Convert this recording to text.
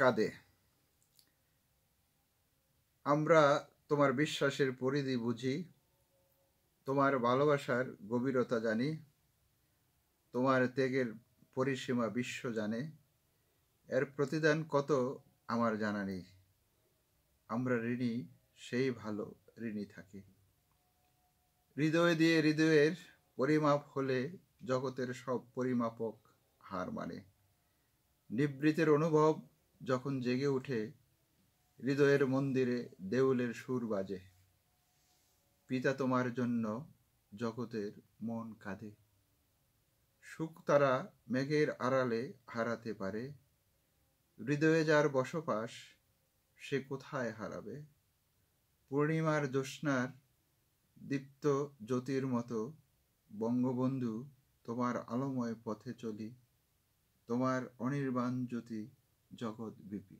কাঁদে আমরা তোমার বিশ্বাসের পরিধি বুঝি তোমার ভালোবাসার গভীরতা জানি তোমার ত্যাগের পরিসীমা বিশ্ব জানে এর প্রতিদান কত আমার জানা নেই আমরা ঋণী সেই ভালো ঋণী থাকি হৃদয় দিয়ে হৃদয়ের পরিমাপ হলে জগতের সব পরিমাপক হার মানে নিবৃতের অনুভব যখন জেগে ওঠে হৃদয়ের মন্দিরে দেউলের সুর বাজে পিতা তোমার জন্য জগতের মন কাঁদে সুখ তারা মেঘের আড়ালে হারাতে পারে হৃদয়ে যার বসবাস সে কোথায় হারাবে পূর্ণিমার জ্যোৎস্নার দীপ্ত জ্যোতির মতো বঙ্গবন্ধু তোমার আলোময় পথে চলি তোমার অনির্বাণ জ্যোতি জগৎ ব্যাপী